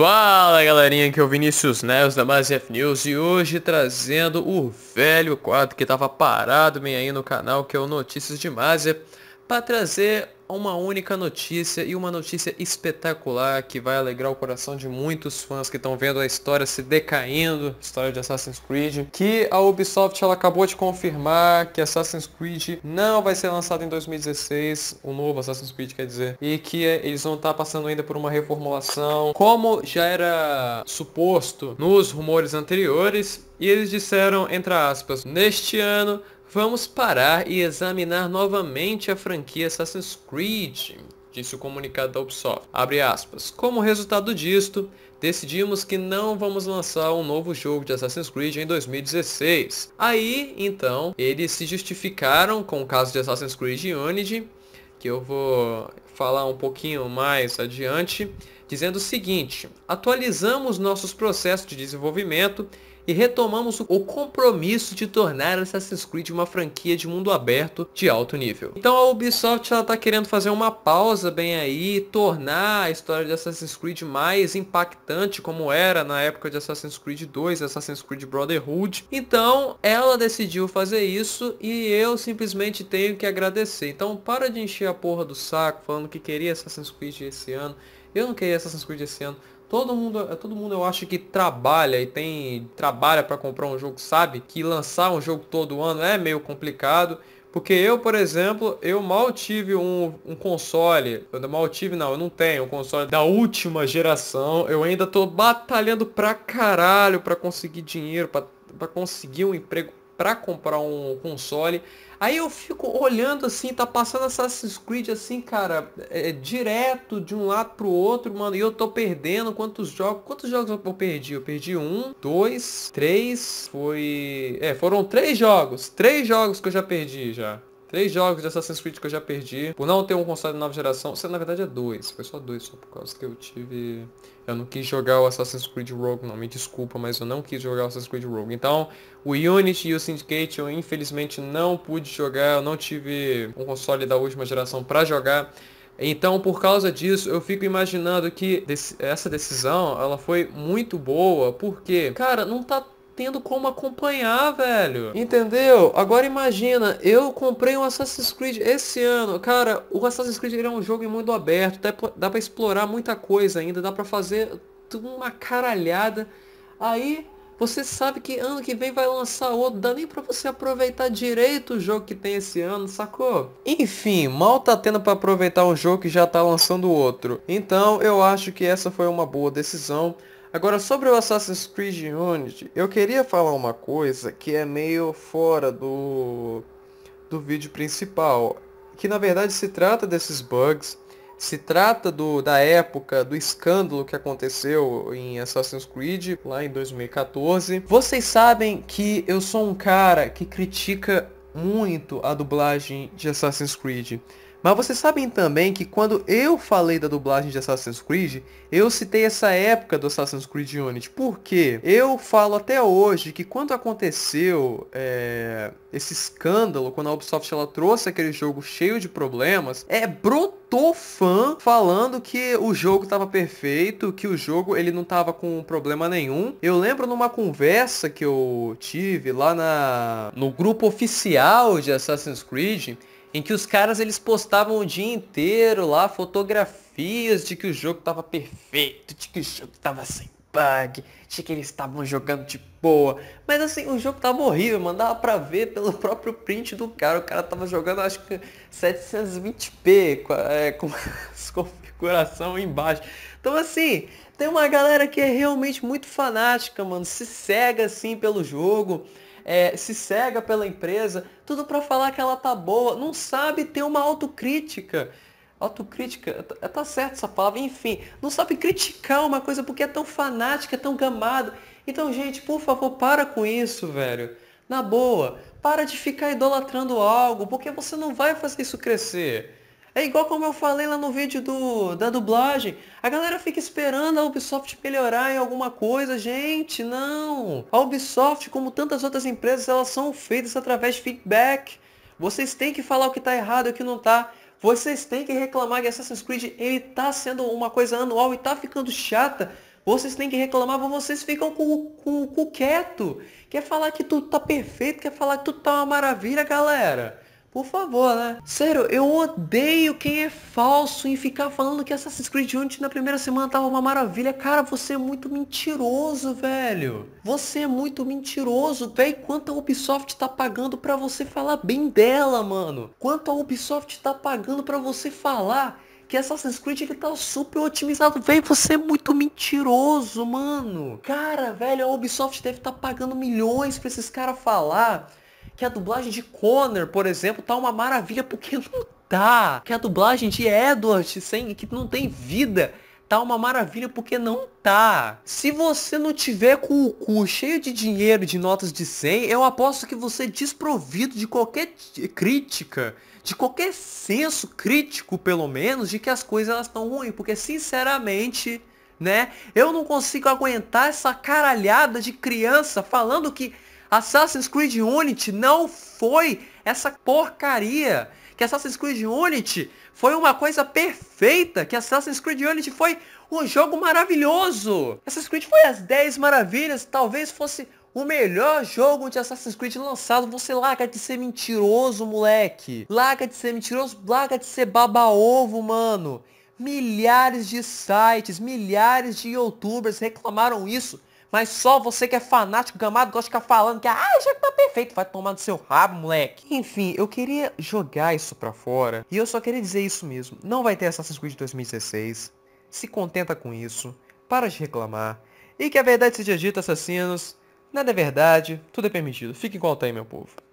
Fala galerinha, aqui é o Vinícius Neves da Mais F News e hoje trazendo o velho quadro que tava parado meio aí no canal, que é o Notícias de Mazef, para trazer uma única notícia e uma notícia espetacular que vai alegrar o coração de muitos fãs que estão vendo a história se decaindo, história de Assassin's Creed, que a Ubisoft ela acabou de confirmar que Assassin's Creed não vai ser lançado em 2016, o novo Assassin's Creed quer dizer, e que eles vão estar tá passando ainda por uma reformulação, como já era suposto nos rumores anteriores, e eles disseram, entre aspas, neste ano Vamos parar e examinar novamente a franquia Assassin's Creed, disse o comunicado da Ubisoft. Abre aspas. Como resultado disto, decidimos que não vamos lançar um novo jogo de Assassin's Creed em 2016. Aí, então, eles se justificaram com o caso de Assassin's Creed Unity, que eu vou falar um pouquinho mais adiante, dizendo o seguinte: atualizamos nossos processos de desenvolvimento e retomamos o compromisso de tornar Assassin's Creed uma franquia de mundo aberto de alto nível. Então a Ubisoft está querendo fazer uma pausa bem aí, tornar a história de Assassin's Creed mais impactante como era na época de Assassin's Creed 2, Assassin's Creed Brotherhood. Então ela decidiu fazer isso e eu simplesmente tenho que agradecer. Então para de encher a porra do saco falando que queria Assassin's Creed esse ano. Eu não queria Assassin's Creed esse ano. Todo mundo, todo mundo eu acho que trabalha e tem trabalha para comprar um jogo, sabe? Que lançar um jogo todo ano é meio complicado. Porque eu, por exemplo, eu mal tive um, um, console. Eu mal tive, não, eu não tenho um console da última geração. Eu ainda tô batalhando pra caralho pra conseguir dinheiro, pra, pra conseguir um emprego para comprar um console. Aí eu fico olhando assim, tá passando Assassin's Creed assim, cara, é, é direto de um lado pro outro, mano. E eu tô perdendo quantos jogos. Quantos jogos eu perdi? Eu perdi um, dois, três. Foi. É, foram três jogos. Três jogos que eu já perdi já. Três jogos de Assassin's Creed que eu já perdi. Por não ter um console de nova geração. você na verdade é dois. Foi só dois, só por causa que eu tive... Eu não quis jogar o Assassin's Creed Rogue, não, me desculpa, mas eu não quis jogar o Assassin's Creed Rogue. Então, o Unity e o Syndicate eu infelizmente não pude jogar, eu não tive um console da última geração para jogar. Então, por causa disso, eu fico imaginando que essa decisão, ela foi muito boa, porque, cara, não tá tendo como acompanhar, velho. Entendeu? Agora imagina, eu comprei um Assassin's Creed esse ano. Cara, o Assassin's Creed é um jogo em mundo aberto, dá para explorar muita coisa ainda, dá para fazer uma caralhada. Aí, você sabe que ano que vem vai lançar outro, dá nem pra você aproveitar direito o jogo que tem esse ano, sacou? Enfim, mal tá tendo para aproveitar um jogo que já tá lançando outro. Então eu acho que essa foi uma boa decisão. Agora, sobre o Assassin's Creed Unity, eu queria falar uma coisa que é meio fora do, do vídeo principal. Que na verdade se trata desses bugs, se trata do, da época, do escândalo que aconteceu em Assassin's Creed, lá em 2014. Vocês sabem que eu sou um cara que critica muito a dublagem de Assassin's Creed. Mas vocês sabem também que quando eu falei da dublagem de Assassin's Creed, eu citei essa época do Assassin's Creed Unity. Porque eu falo até hoje que quando aconteceu é, esse escândalo, quando a Ubisoft ela trouxe aquele jogo cheio de problemas, é brotou fã falando que o jogo estava perfeito, que o jogo ele não estava com problema nenhum. Eu lembro numa conversa que eu tive lá na, no grupo oficial de Assassin's Creed, em que os caras eles postavam o dia inteiro lá fotografias de que o jogo tava perfeito, de que o jogo tava sem bug, de que eles estavam jogando de boa. Mas assim, o jogo tava horrível, mandava pra ver pelo próprio print do cara. O cara tava jogando acho que 720p com, é, com as configuração embaixo. Então assim, tem uma galera que é realmente muito fanática, mano, se cega assim pelo jogo é, se cega pela empresa, tudo para falar que ela tá boa, não sabe ter uma autocrítica. Autocrítica, tá, é, tá certo essa palavra, enfim, não sabe criticar uma coisa porque é tão fanática, é tão gamado. Então, gente, por favor, para com isso, velho. Na boa, para de ficar idolatrando algo, porque você não vai fazer isso crescer. É igual como eu falei lá no vídeo do, da dublagem. A galera fica esperando a Ubisoft melhorar em alguma coisa. Gente, não! A Ubisoft, como tantas outras empresas, elas são feitas através de feedback. Vocês têm que falar o que está errado e o que não está. Vocês têm que reclamar que Assassin's Creed ele tá sendo uma coisa anual e tá ficando chata. Vocês têm que reclamar, vocês ficam com, com, com quieto. Quer falar que tudo tá perfeito, quer falar que tudo tá uma maravilha, galera. Por favor, né? Sério, eu odeio quem é falso em ficar falando que Assassin's Creed Unity na primeira semana tava uma maravilha. Cara, você é muito mentiroso, velho. Você é muito mentiroso, velho. Quanto a Ubisoft tá pagando para você falar bem dela, mano? Quanto a Ubisoft tá pagando para você falar que Assassin's Creed ele tá super otimizado. velho? você é muito mentiroso, mano. Cara, velho, a Ubisoft deve estar tá pagando milhões pra esses caras falar que a dublagem de Connor, por exemplo, tá uma maravilha porque não tá. Que a dublagem de Edward, sem, que não tem vida, tá uma maravilha porque não tá. Se você não tiver com o cu cheio de dinheiro de notas de 100, eu aposto que você é desprovido de qualquer crítica, de qualquer senso crítico, pelo menos, de que as coisas elas estão ruins, porque sinceramente, né, eu não consigo aguentar essa caralhada de criança falando que Assassin's Creed Unity não foi essa porcaria. Que Assassin's Creed Unity foi uma coisa perfeita. Que Assassin's Creed Unity foi um jogo maravilhoso. Assassin's Creed foi as 10 maravilhas. Talvez fosse o melhor jogo de Assassin's Creed lançado. Você larga de ser mentiroso, moleque. Larga de ser mentiroso. Larga de ser baba-ovo, mano. Milhares de sites, milhares de youtubers reclamaram isso mas só você que é fanático gamado gosta de ficar falando que ah, já tá perfeito, vai tomar no seu rabo, moleque. Enfim, eu queria jogar isso pra fora e eu só queria dizer isso mesmo. Não vai ter Assassin's Creed 2016. Se contenta com isso, para de reclamar. E que a verdade seja dita, assassinos. Nada é verdade, tudo é permitido. Fiquem com o aí, meu povo.